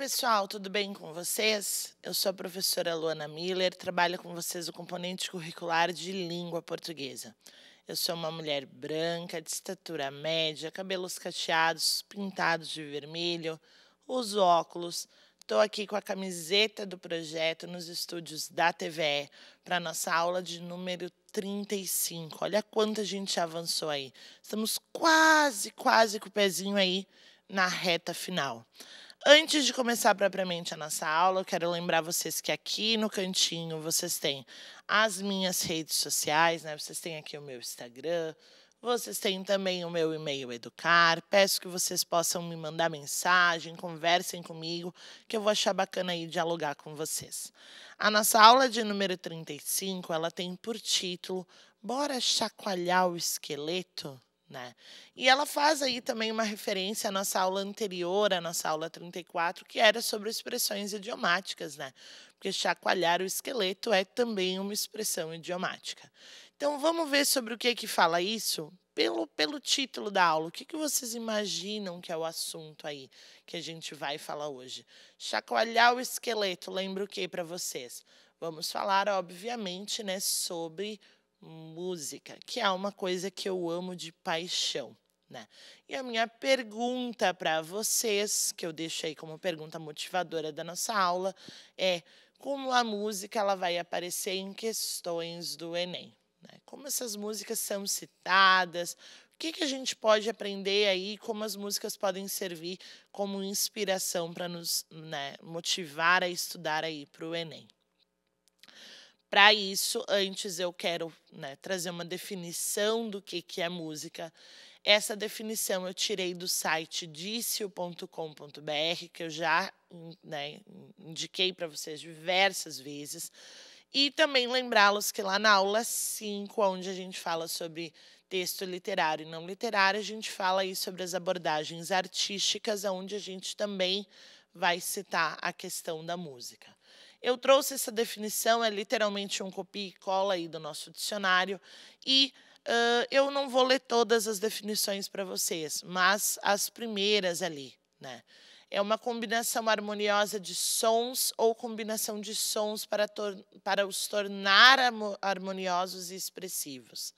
pessoal, tudo bem com vocês? Eu sou a professora Luana Miller, trabalho com vocês o componente curricular de língua portuguesa. Eu sou uma mulher branca, de estatura média, cabelos cacheados, pintados de vermelho, uso óculos. Estou aqui com a camiseta do projeto nos estúdios da TVE para nossa aula de número 35. Olha quanta gente avançou aí. Estamos quase, quase com o pezinho aí na reta final. Antes de começar propriamente a nossa aula, eu quero lembrar vocês que aqui no cantinho vocês têm as minhas redes sociais, né? Vocês têm aqui o meu Instagram, vocês têm também o meu e-mail educar. Peço que vocês possam me mandar mensagem, conversem comigo, que eu vou achar bacana aí dialogar com vocês. A nossa aula de número 35, ela tem por título Bora chacoalhar o esqueleto? Né? E ela faz aí também uma referência à nossa aula anterior, à nossa aula 34, que era sobre expressões idiomáticas, né? Porque chacoalhar o esqueleto é também uma expressão idiomática. Então vamos ver sobre o que que fala isso pelo, pelo título da aula. O que, que vocês imaginam que é o assunto aí que a gente vai falar hoje? Chacoalhar o esqueleto, lembra o que para vocês? Vamos falar, obviamente, né, sobre música, que é uma coisa que eu amo de paixão. Né? E a minha pergunta para vocês, que eu deixei como pergunta motivadora da nossa aula, é como a música ela vai aparecer em questões do Enem. Né? Como essas músicas são citadas, o que, que a gente pode aprender aí, como as músicas podem servir como inspiração para nos né, motivar a estudar aí para o Enem. Para isso, antes eu quero né, trazer uma definição do que, que é música. Essa definição eu tirei do site dicio.com.br, que eu já né, indiquei para vocês diversas vezes. E também lembrá-los que lá na aula 5, onde a gente fala sobre texto literário e não literário, a gente fala aí sobre as abordagens artísticas, onde a gente também vai citar a questão da música. Eu trouxe essa definição, é literalmente um copia e cola aí do nosso dicionário, e uh, eu não vou ler todas as definições para vocês, mas as primeiras ali, né? É uma combinação harmoniosa de sons ou combinação de sons para, para os tornar harmoniosos e expressivos.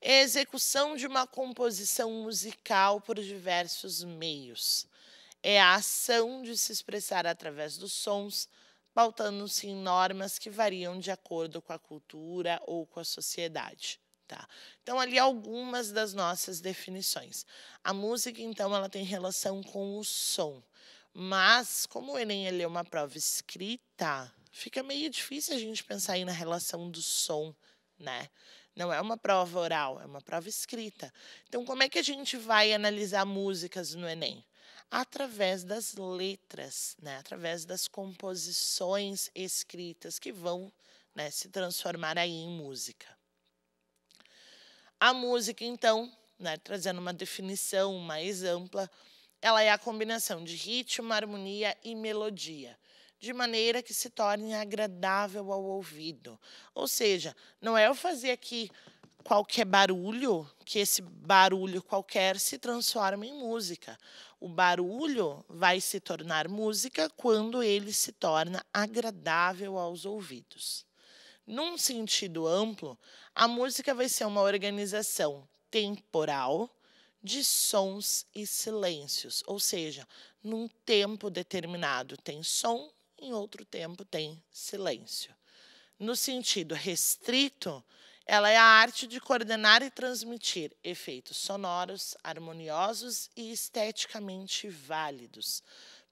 É execução de uma composição musical por diversos meios é a ação de se expressar através dos sons, pautando-se em normas que variam de acordo com a cultura ou com a sociedade. Tá. Então, ali algumas das nossas definições. A música, então, ela tem relação com o som. Mas, como o Enem ele é uma prova escrita, fica meio difícil a gente pensar aí na relação do som, né? Não é uma prova oral, é uma prova escrita. Então, como é que a gente vai analisar músicas no Enem? através das letras, né? através das composições escritas que vão né, se transformar aí em música. A música, então, né, trazendo uma definição mais ampla, ela é a combinação de ritmo, harmonia e melodia, de maneira que se torne agradável ao ouvido. Ou seja, não é eu fazer aqui qualquer barulho, que esse barulho qualquer se transforme em música, o barulho vai se tornar música quando ele se torna agradável aos ouvidos. Num sentido amplo, a música vai ser uma organização temporal de sons e silêncios, ou seja, num tempo determinado tem som, em outro tempo tem silêncio. No sentido restrito, ela é a arte de coordenar e transmitir efeitos sonoros, harmoniosos e esteticamente válidos,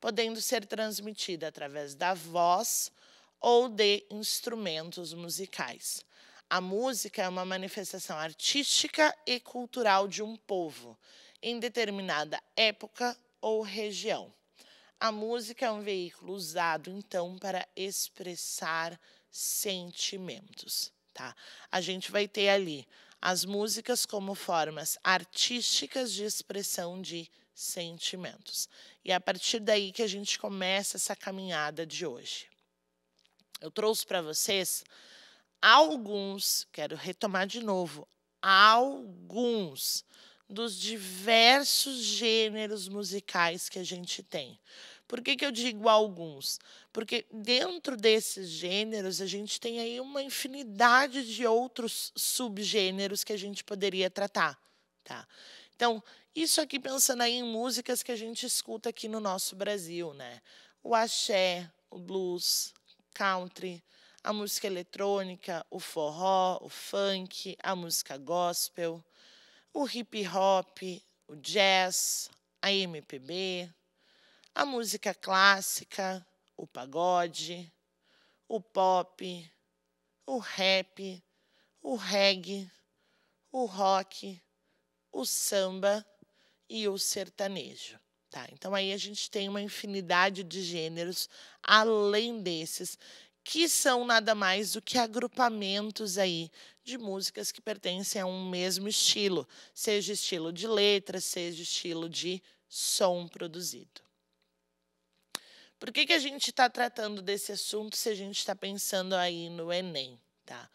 podendo ser transmitida através da voz ou de instrumentos musicais. A música é uma manifestação artística e cultural de um povo, em determinada época ou região. A música é um veículo usado, então, para expressar sentimentos tá? A gente vai ter ali as músicas como formas artísticas de expressão de sentimentos. E é a partir daí que a gente começa essa caminhada de hoje. Eu trouxe para vocês alguns, quero retomar de novo, alguns dos diversos gêneros musicais que a gente tem. Por que, que eu digo alguns? Porque dentro desses gêneros a gente tem aí uma infinidade de outros subgêneros que a gente poderia tratar. Tá? Então, isso aqui pensando aí em músicas que a gente escuta aqui no nosso Brasil, né? O axé, o blues, country, a música eletrônica, o forró, o funk, a música gospel, o hip hop, o jazz, a MPB, a música clássica, o pagode, o pop, o rap, o reggae, o rock, o samba e o sertanejo. Tá? Então aí a gente tem uma infinidade de gêneros além desses que são nada mais do que agrupamentos aí de músicas que pertencem a um mesmo estilo, seja estilo de letra, seja estilo de som produzido. Por que, que a gente está tratando desse assunto se a gente está pensando aí no Enem? Tá?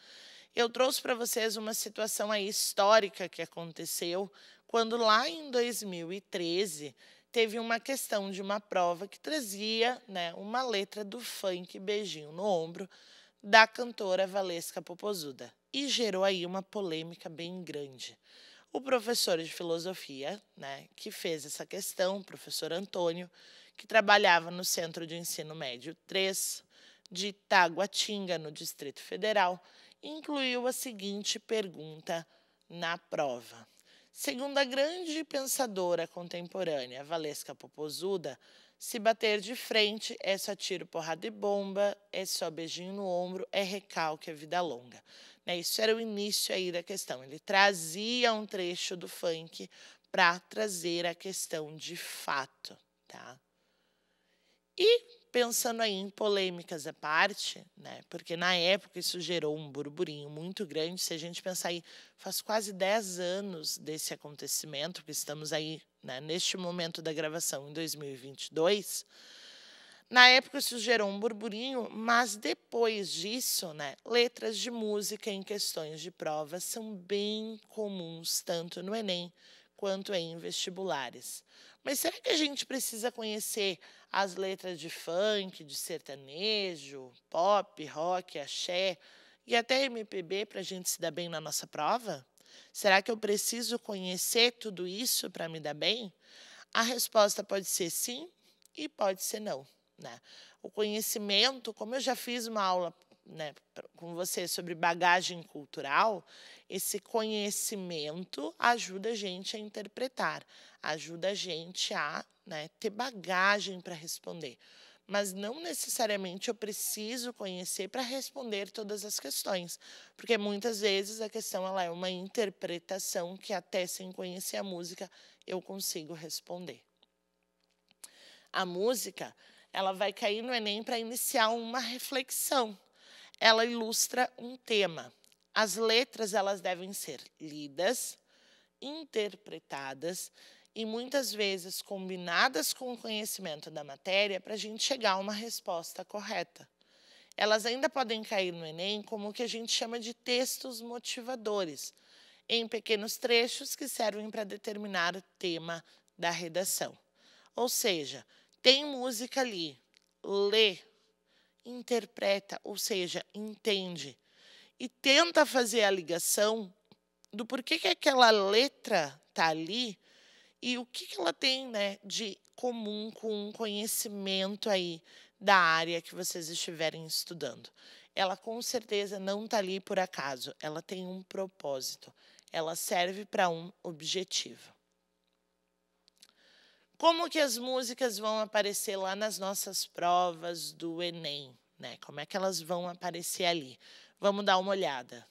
Eu trouxe para vocês uma situação aí histórica que aconteceu quando lá em 2013 teve uma questão de uma prova que trazia né, uma letra do funk Beijinho no Ombro da cantora Valesca Popozuda e gerou aí uma polêmica bem grande o professor de filosofia, né, que fez essa questão, o professor Antônio, que trabalhava no Centro de Ensino Médio 3 de Itaguatinga, no Distrito Federal, incluiu a seguinte pergunta na prova. Segundo a grande pensadora contemporânea Valesca Popozuda, se bater de frente, é só tiro, porrada e bomba, é só beijinho no ombro, é recalque, é vida longa. Né? Isso era o início aí da questão. Ele trazia um trecho do funk para trazer a questão de fato. Tá? E pensando aí em polêmicas à parte, né? porque na época isso gerou um burburinho muito grande, se a gente pensar aí, faz quase 10 anos desse acontecimento, que estamos aí né, neste momento da gravação, em 2022, na época isso gerou um burburinho, mas depois disso, né, letras de música em questões de prova são bem comuns, tanto no Enem quanto em vestibulares. Mas será que a gente precisa conhecer as letras de funk, de sertanejo, pop, rock, axé e até MPB para a gente se dar bem na nossa prova? Será que eu preciso conhecer tudo isso para me dar bem? A resposta pode ser sim e pode ser não. Né? O conhecimento, como eu já fiz uma aula né, com você sobre bagagem cultural, esse conhecimento ajuda a gente a interpretar, ajuda a gente a né, ter bagagem para responder mas não necessariamente eu preciso conhecer para responder todas as questões, porque muitas vezes a questão ela é uma interpretação que até sem conhecer a música eu consigo responder. A música, ela vai cair no ENEM para iniciar uma reflexão. Ela ilustra um tema. As letras elas devem ser lidas, interpretadas e muitas vezes combinadas com o conhecimento da matéria para a gente chegar a uma resposta correta. Elas ainda podem cair no Enem como o que a gente chama de textos motivadores, em pequenos trechos que servem para determinar o tema da redação. Ou seja, tem música ali, lê, interpreta, ou seja, entende, e tenta fazer a ligação do porquê que aquela letra está ali e o que, que ela tem né, de comum com um conhecimento aí da área que vocês estiverem estudando? Ela com certeza não está ali por acaso, ela tem um propósito, ela serve para um objetivo. Como que as músicas vão aparecer lá nas nossas provas do Enem? Né? Como é que elas vão aparecer ali? Vamos dar uma olhada.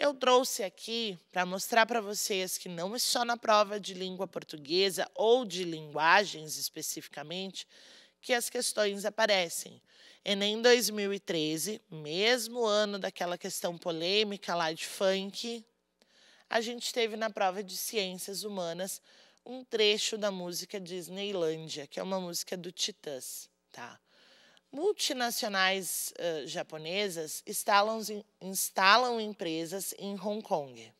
Eu trouxe aqui para mostrar para vocês que não é só na prova de língua portuguesa ou de linguagens especificamente que as questões aparecem. Enem 2013, mesmo ano daquela questão polêmica lá de funk, a gente teve na prova de ciências humanas um trecho da música Disneylândia, que é uma música do Titãs, tá? Multinacionais uh, japonesas instalam, instalam empresas em Hong Kong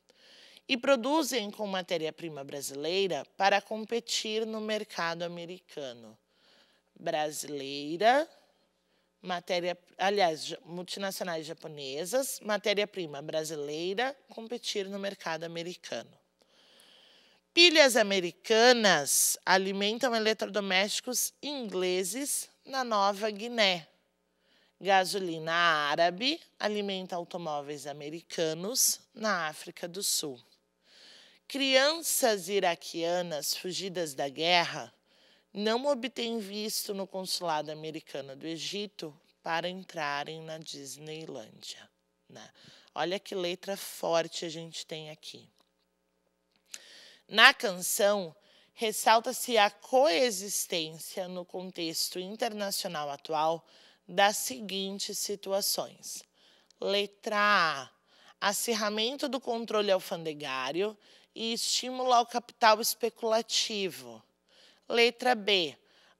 e produzem com matéria-prima brasileira para competir no mercado americano. Brasileira, matéria, aliás, multinacionais japonesas, matéria-prima brasileira, competir no mercado americano. Pilhas americanas alimentam eletrodomésticos ingleses na Nova Guiné. Gasolina árabe alimenta automóveis americanos na África do Sul. Crianças iraquianas fugidas da guerra não obtêm visto no consulado americano do Egito para entrarem na Disneylândia. Né? Olha que letra forte a gente tem aqui. Na canção, ressalta-se a coexistência no contexto internacional atual das seguintes situações. Letra A. Acirramento do controle alfandegário e estímulo ao capital especulativo. Letra B.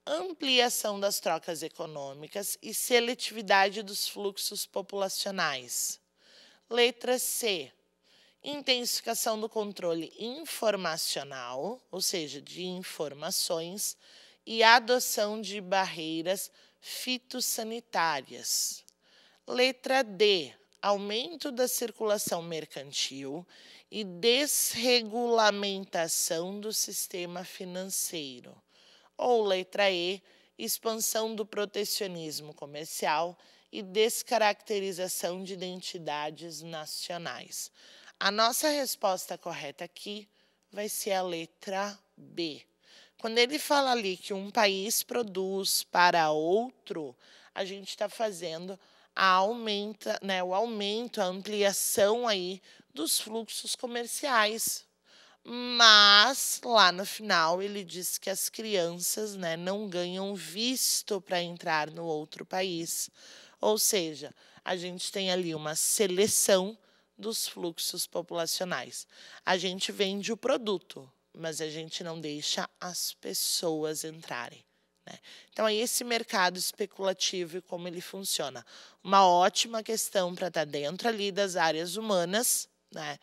Ampliação das trocas econômicas e seletividade dos fluxos populacionais. Letra C intensificação do controle informacional, ou seja, de informações, e adoção de barreiras fitossanitárias. Letra D. Aumento da circulação mercantil e desregulamentação do sistema financeiro. Ou letra E. Expansão do protecionismo comercial e descaracterização de identidades nacionais. A nossa resposta correta aqui vai ser a letra B. Quando ele fala ali que um país produz para outro, a gente está fazendo a aumenta, né, o aumento, a ampliação aí dos fluxos comerciais. Mas lá no final ele diz que as crianças né, não ganham visto para entrar no outro país. Ou seja, a gente tem ali uma seleção dos fluxos populacionais. A gente vende o produto, mas a gente não deixa as pessoas entrarem. Né? Então, é esse mercado especulativo e como ele funciona. Uma ótima questão para estar tá dentro ali das áreas humanas, né?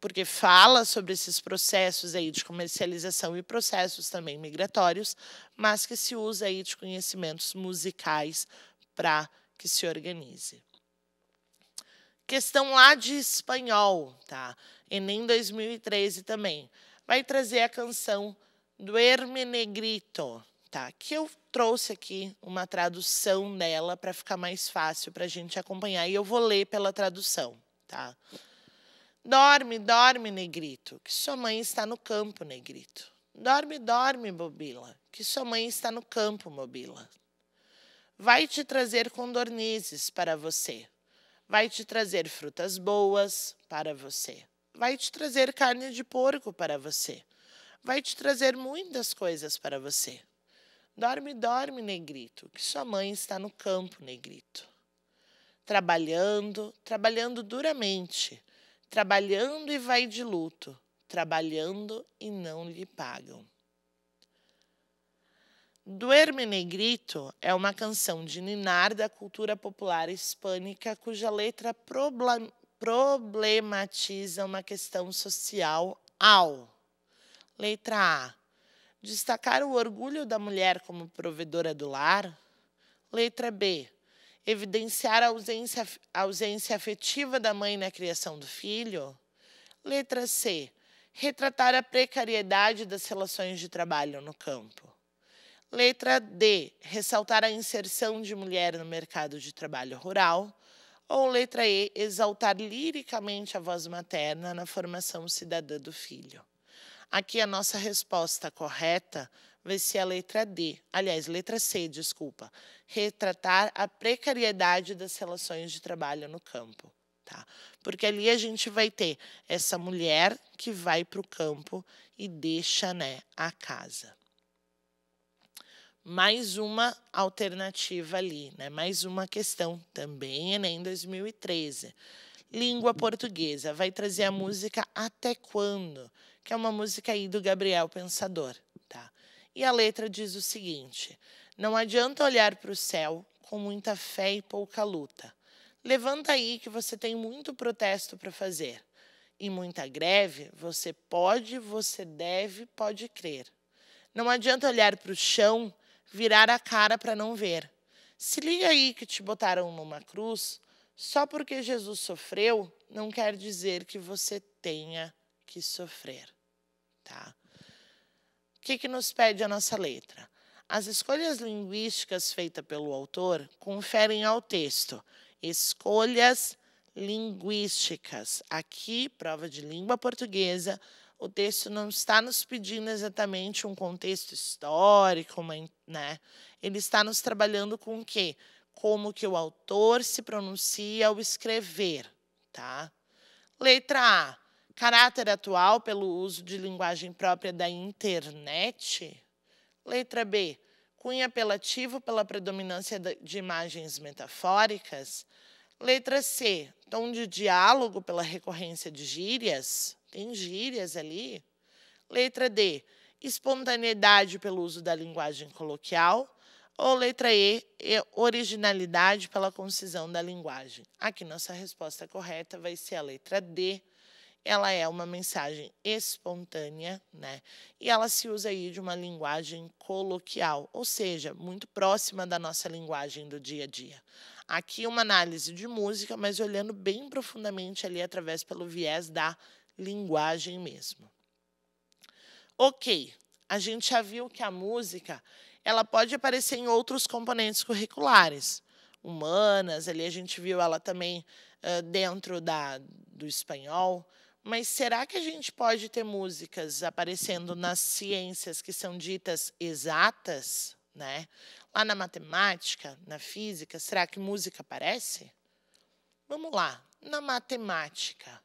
porque fala sobre esses processos aí de comercialização e processos também migratórios, mas que se usa aí de conhecimentos musicais para que se organize. Questão lá de espanhol, tá? Enem 2013 também. Vai trazer a canção do Hermenegrito, tá? Que eu trouxe aqui uma tradução dela para ficar mais fácil para a gente acompanhar. E eu vou ler pela tradução, tá? Dorme, dorme, negrito, que sua mãe está no campo, negrito. Dorme, dorme, Bobila, que sua mãe está no campo, Mobila. Vai te trazer condornizes para você vai te trazer frutas boas para você, vai te trazer carne de porco para você, vai te trazer muitas coisas para você. Dorme, dorme, negrito, que sua mãe está no campo, negrito. Trabalhando, trabalhando duramente, trabalhando e vai de luto, trabalhando e não lhe pagam. Duerme Negrito é uma canção de ninar da cultura popular hispânica cuja letra problematiza uma questão social ao. Letra A. Destacar o orgulho da mulher como provedora do lar. Letra B. Evidenciar a ausência, a ausência afetiva da mãe na criação do filho. Letra C. Retratar a precariedade das relações de trabalho no campo. Letra D, ressaltar a inserção de mulher no mercado de trabalho rural. Ou letra E, exaltar liricamente a voz materna na formação cidadã do filho. Aqui a nossa resposta correta vai ser a letra D, aliás, letra C, desculpa, retratar a precariedade das relações de trabalho no campo. Tá? Porque ali a gente vai ter essa mulher que vai para o campo e deixa né, a casa mais uma alternativa ali, né? mais uma questão, também Enem 2013. Língua portuguesa, vai trazer a música Até Quando, que é uma música aí do Gabriel Pensador. Tá? E a letra diz o seguinte: Não adianta olhar para o céu com muita fé e pouca luta. Levanta aí que você tem muito protesto para fazer. E muita greve, você pode, você deve, pode crer. Não adianta olhar para o chão virar a cara para não ver. Se liga aí que te botaram numa cruz, só porque Jesus sofreu, não quer dizer que você tenha que sofrer, tá? O que, que nos pede a nossa letra? As escolhas linguísticas feitas pelo autor conferem ao texto escolhas linguísticas. Aqui, prova de língua portuguesa, o texto não está nos pedindo exatamente um contexto histórico, né? Ele está nos trabalhando com o quê? Como que o autor se pronuncia ao escrever, tá? Letra A. Caráter atual pelo uso de linguagem própria da internet. Letra B. Cunho apelativo pela predominância de imagens metafóricas. Letra C. Tom de diálogo pela recorrência de gírias. Tem gírias ali. Letra D, espontaneidade pelo uso da linguagem coloquial. Ou letra E, originalidade pela concisão da linguagem. Aqui nossa resposta correta vai ser a letra D. Ela é uma mensagem espontânea, né? E ela se usa aí de uma linguagem coloquial, ou seja, muito próxima da nossa linguagem do dia a dia. Aqui uma análise de música, mas olhando bem profundamente ali através pelo viés da linguagem mesmo. Ok, a gente já viu que a música ela pode aparecer em outros componentes curriculares humanas, ali a gente viu ela também uh, dentro da, do espanhol. Mas será que a gente pode ter músicas aparecendo nas ciências que são ditas exatas, né? Lá na matemática, na física, será que música aparece? Vamos lá, na matemática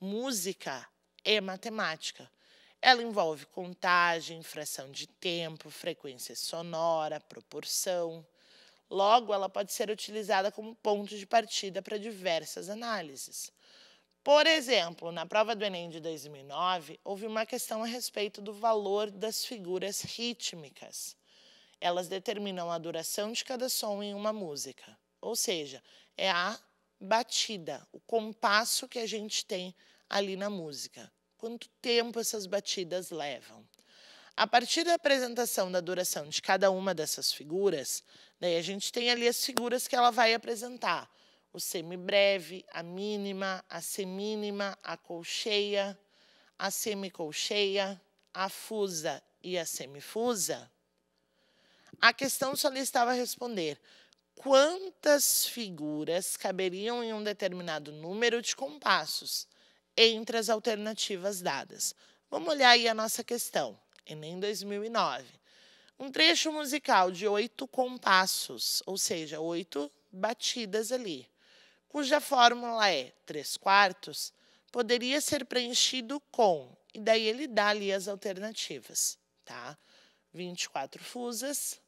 música é matemática. Ela envolve contagem, fração de tempo, frequência sonora, proporção. Logo, ela pode ser utilizada como ponto de partida para diversas análises. Por exemplo, na prova do Enem de 2009, houve uma questão a respeito do valor das figuras rítmicas. Elas determinam a duração de cada som em uma música, ou seja, é a batida, o compasso que a gente tem ali na música. Quanto tempo essas batidas levam? A partir da apresentação da duração de cada uma dessas figuras, daí né, a gente tem ali as figuras que ela vai apresentar: o semibreve, a mínima, a semínima, a colcheia, a semicolcheia, a fusa e a semifusa. A questão só lhe estava a responder quantas figuras caberiam em um determinado número de compassos entre as alternativas dadas. Vamos olhar aí a nossa questão, Enem 2009. Um trecho musical de oito compassos, ou seja, oito batidas ali, cuja fórmula é 3 quartos, poderia ser preenchido com, e daí ele dá ali as alternativas, tá? 24 fusas,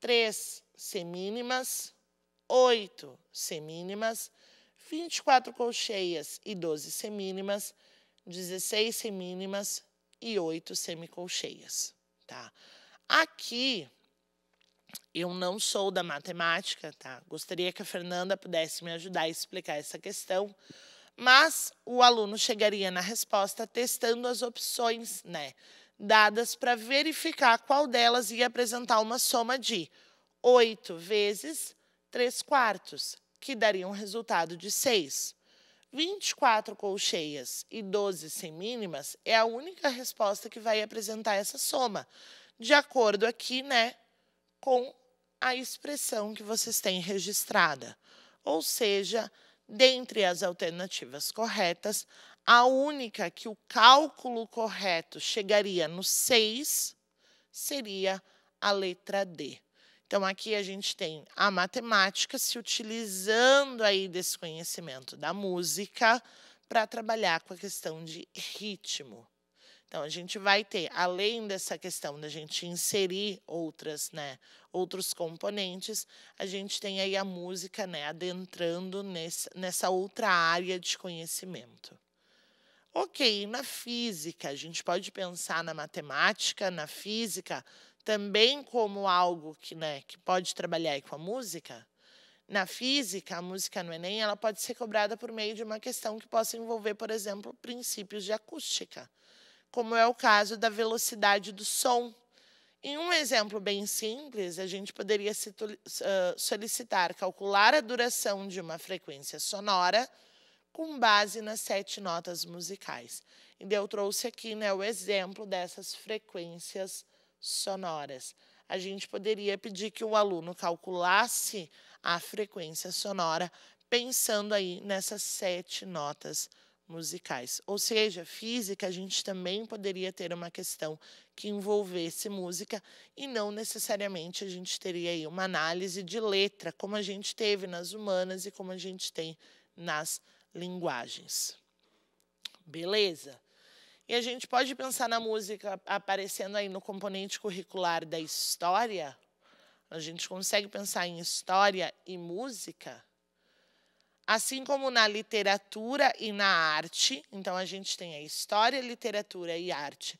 3 semínimas, 8 semínimas, 24 colcheias e 12 semínimas, 16 semínimas e 8 semicolcheias, tá? Aqui eu não sou da matemática, tá? Gostaria que a Fernanda pudesse me ajudar a explicar essa questão, mas o aluno chegaria na resposta testando as opções, né? Dadas para verificar qual delas ia apresentar uma soma de 8 vezes 3 quartos, que daria um resultado de 6. 24 colcheias e 12 semínimas é a única resposta que vai apresentar essa soma, de acordo aqui, né, com a expressão que vocês têm registrada. Ou seja, dentre as alternativas corretas, a única que o cálculo correto chegaria no 6 seria a letra D. Então, aqui a gente tem a matemática se utilizando aí desse conhecimento da música para trabalhar com a questão de ritmo. Então, a gente vai ter, além dessa questão da gente inserir outras, né, outros componentes, a gente tem aí a música né, adentrando nesse, nessa outra área de conhecimento. Ok, na física, a gente pode pensar na matemática, na física, também como algo que, né, que pode trabalhar com a música, na física, a música no Enem ela pode ser cobrada por meio de uma questão que possa envolver, por exemplo, princípios de acústica, como é o caso da velocidade do som. Em um exemplo bem simples, a gente poderia ah, solicitar calcular a duração de uma frequência sonora com base nas sete notas musicais. E eu trouxe aqui né, o exemplo dessas frequências sonoras. A gente poderia pedir que o aluno calculasse a frequência sonora pensando aí nessas sete notas musicais. Ou seja, física, a gente também poderia ter uma questão que envolvesse música e não necessariamente a gente teria aí uma análise de letra, como a gente teve nas humanas e como a gente tem nas linguagens. Beleza? E a gente pode pensar na música aparecendo aí no componente curricular da história. A gente consegue pensar em história e música, assim como na literatura e na arte. Então a gente tem a história, literatura e arte,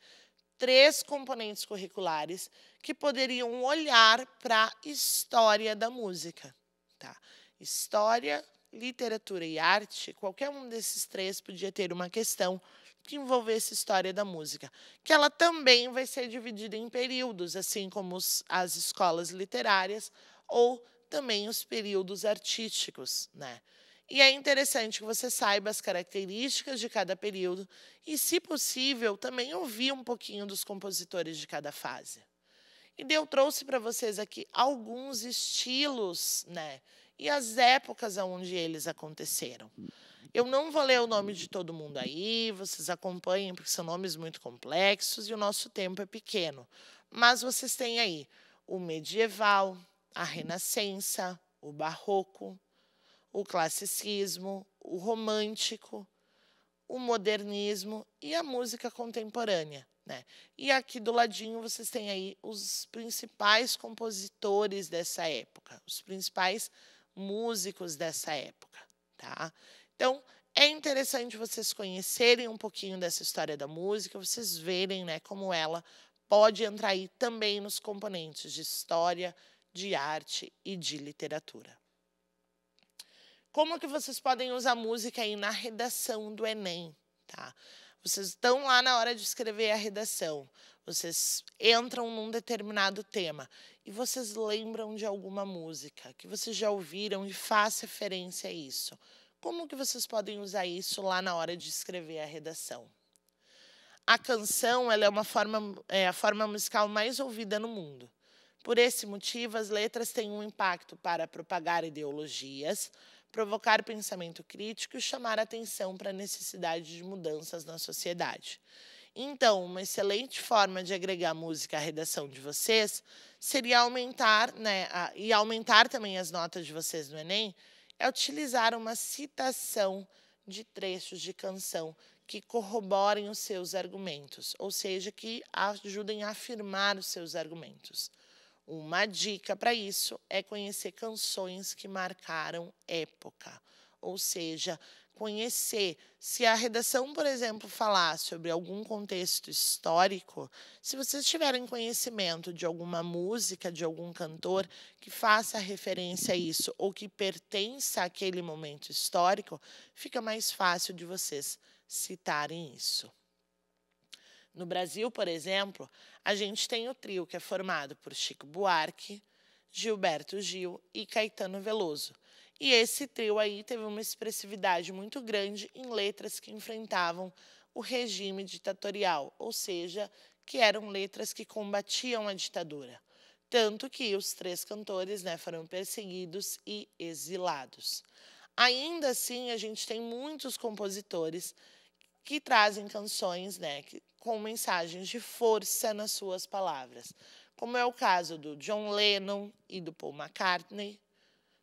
três componentes curriculares que poderiam olhar para a história da música, tá? História, literatura e arte, qualquer um desses três podia ter uma questão que envolver essa história da música, que ela também vai ser dividida em períodos, assim como os, as escolas literárias ou também os períodos artísticos, né? E é interessante que você saiba as características de cada período e, se possível, também ouvir um pouquinho dos compositores de cada fase. E eu trouxe para vocês aqui alguns estilos, né? E as épocas onde eles aconteceram. Eu não vou ler o nome de todo mundo aí, vocês acompanhem, porque são nomes muito complexos e o nosso tempo é pequeno. Mas vocês têm aí o medieval, a renascença, o barroco, o classicismo, o romântico, o modernismo e a música contemporânea. Né? E aqui do ladinho vocês têm aí os principais compositores dessa época, os principais músicos dessa época. Tá? Então, é interessante vocês conhecerem um pouquinho dessa história da música, vocês verem né, como ela pode entrar aí também nos componentes de história, de arte e de literatura. Como que vocês podem usar música aí na redação do Enem, tá? Vocês estão lá na hora de escrever a redação, vocês entram num determinado tema e vocês lembram de alguma música que vocês já ouviram e faz referência a isso como que vocês podem usar isso lá na hora de escrever a redação? A canção ela é, uma forma, é a forma musical mais ouvida no mundo. Por esse motivo, as letras têm um impacto para propagar ideologias, provocar pensamento crítico e chamar atenção para a necessidade de mudanças na sociedade. Então, uma excelente forma de agregar música à redação de vocês seria aumentar, né, a, e aumentar também as notas de vocês no Enem, é utilizar uma citação de trechos de canção que corroborem os seus argumentos, ou seja, que ajudem a afirmar os seus argumentos. Uma dica para isso é conhecer canções que marcaram época, ou seja, conhecer. Se a redação, por exemplo, falar sobre algum contexto histórico, se vocês tiverem conhecimento de alguma música, de algum cantor que faça referência a isso ou que pertença àquele momento histórico, fica mais fácil de vocês citarem isso. No Brasil, por exemplo, a gente tem o trio que é formado por Chico Buarque, Gilberto Gil e Caetano Veloso. E esse trio aí teve uma expressividade muito grande em letras que enfrentavam o regime ditatorial, ou seja, que eram letras que combatiam a ditadura. Tanto que os três cantores né, foram perseguidos e exilados. Ainda assim, a gente tem muitos compositores que trazem canções né, com mensagens de força nas suas palavras, como é o caso do John Lennon e do Paul McCartney,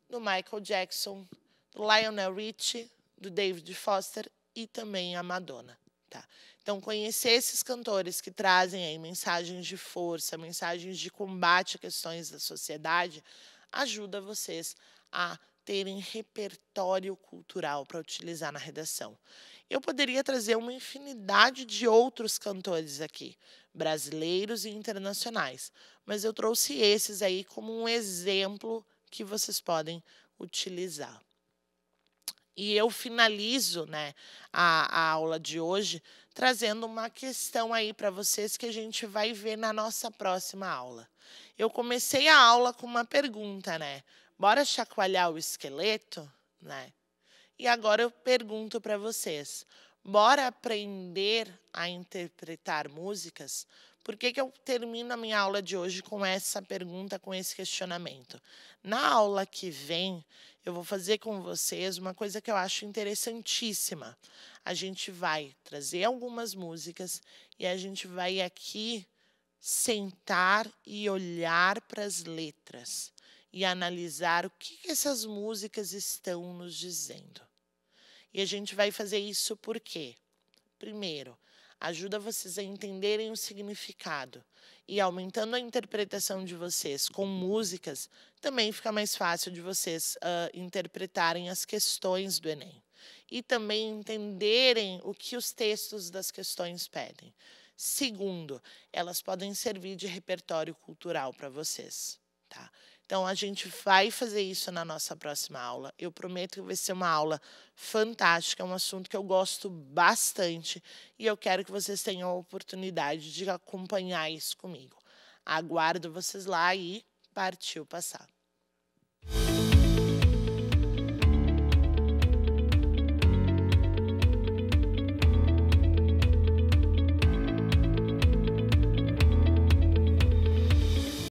do Michael Jackson, do Lionel Richie, do David Foster e também a Madonna. Tá? Então, conhecer esses cantores que trazem aí mensagens de força, mensagens de combate a questões da sociedade, ajuda vocês a terem repertório cultural para utilizar na redação. Eu poderia trazer uma infinidade de outros cantores aqui, brasileiros e internacionais, mas eu trouxe esses aí como um exemplo que vocês podem utilizar. E eu finalizo né, a, a aula de hoje trazendo uma questão aí para vocês que a gente vai ver na nossa próxima aula. Eu comecei a aula com uma pergunta, né? Bora chacoalhar o esqueleto, né? E agora eu pergunto para vocês: bora aprender a interpretar músicas? Por que, que eu termino a minha aula de hoje com essa pergunta, com esse questionamento? Na aula que vem, eu vou fazer com vocês uma coisa que eu acho interessantíssima. A gente vai trazer algumas músicas e a gente vai aqui sentar e olhar para as letras e analisar o que, que essas músicas estão nos dizendo. E a gente vai fazer isso por quê? Primeiro, ajuda vocês a entenderem o significado. E aumentando a interpretação de vocês com músicas, também fica mais fácil de vocês uh, interpretarem as questões do Enem. E também entenderem o que os textos das questões pedem. Segundo, elas podem servir de repertório cultural para vocês. Tá? Então, a gente vai fazer isso na nossa próxima aula. Eu prometo que vai ser uma aula fantástica, é um assunto que eu gosto bastante e eu quero que vocês tenham a oportunidade de acompanhar isso comigo. Aguardo vocês lá e partiu passar.